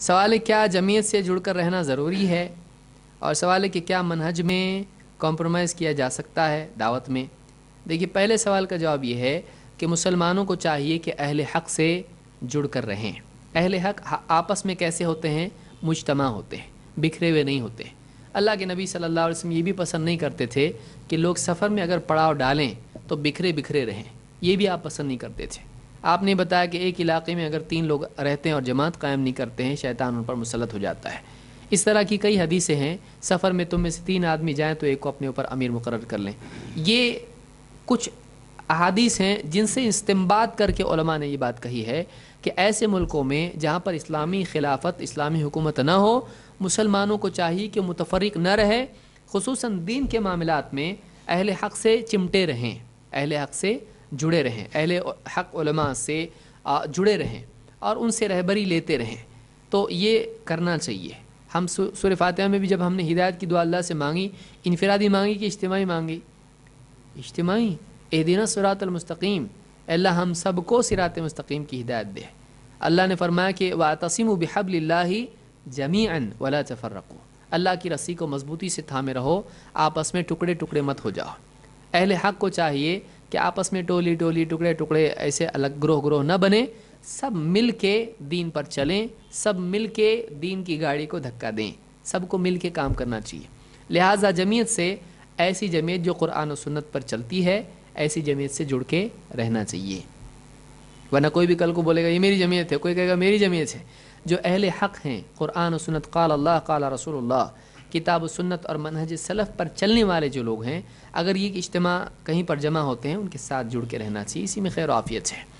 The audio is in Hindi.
सवाल है क्या जमीयत से जुड़कर रहना ज़रूरी है और सवाल है कि क्या मनहज में कॉम्प्रोमाइज़ किया जा सकता है दावत में देखिए पहले सवाल का जवाब ये है कि मुसलमानों को चाहिए कि अहले हक़ से जुड़ कर रहें अहल हक़ आपस में कैसे होते हैं मुजतम होते हैं बिखरे हुए नहीं होते अल्लाह के नबी सल्ला वसम ये भी पसंद नहीं करते थे कि लोग सफ़र में अगर पड़ाव डालें तो बिखरे बिखरे रहें ये भी आप पसंद नहीं करते थे आपने बताया कि एक इलाके में अगर तीन लोग रहते हैं और जमात कायम नहीं करते हैं शैतान उन पर मुसलत हो जाता है इस तरह की कई हदीसें हैं सफ़र में तुम में से तीन आदमी जाएं तो एक को अपने ऊपर अमीर मुकर कर लें ये कुछ अदीस हैं जिनसे इस्तेमाल करके ने ये बात कही है कि ऐसे मुल्कों में जहाँ पर इस्लामी खिलाफत इस्लामी हुकूमत ना हो मुसलमानों को चाहिए कि मुतफरक न रहे खसूस दीन के मामला में अहल हक़ से चिमटे रहें अहल हक़ से जुड़े रहें अहल हक से जुड़े रहें और उनसे रहबरी लेते रहें तो ये करना चाहिए हम सुर फातह में भी जब हमने हिदायत की दुआ अल्लाह से मांगी इनफरादी मांगी कि इज्तमाही मांगी इज्तमाही ए दिन सरातलमस्तकीम अल्लाह हम सबको सिरात मस्तकीम की हिदायत दे अल्लाह ने फरमाया कि वातसम बहबल्ला जमी वला रखो अल्लाह की रस्सी को मजबूती से थामे रहो आपस में टुकड़े टुकड़े मत हो जाओ अहल हक को चाहिए कि आपस में टोली टोली टुकड़े टुकड़े ऐसे अलग ग्रोह ग्रोह न बने सब मिल के दीन पर चलें सब मिल के दीन की गाड़ी को धक्का दें सबको मिल के काम करना चाहिए लिहाजा जमीयत से ऐसी जमीयत जो कुरान और सुन्नत पर चलती है ऐसी जमीयत से जुड़ के रहना चाहिए वरना कोई भी कल को बोलेगा ये मेरी जमीयत है कोई कहेगा मेरी जमीयत है जो अहल हक हैं कुरान और सुन्नत काल अल्लाह काल रसूलुल्लाह किताब सुन्नत और मनहज सलफ़ पर चलने वाले जो लोग हैं अगर ये इज्तम कहीं पर जमा होते हैं उनके साथ जुड़ के रहना चाहिए इसी में खैर आफियत है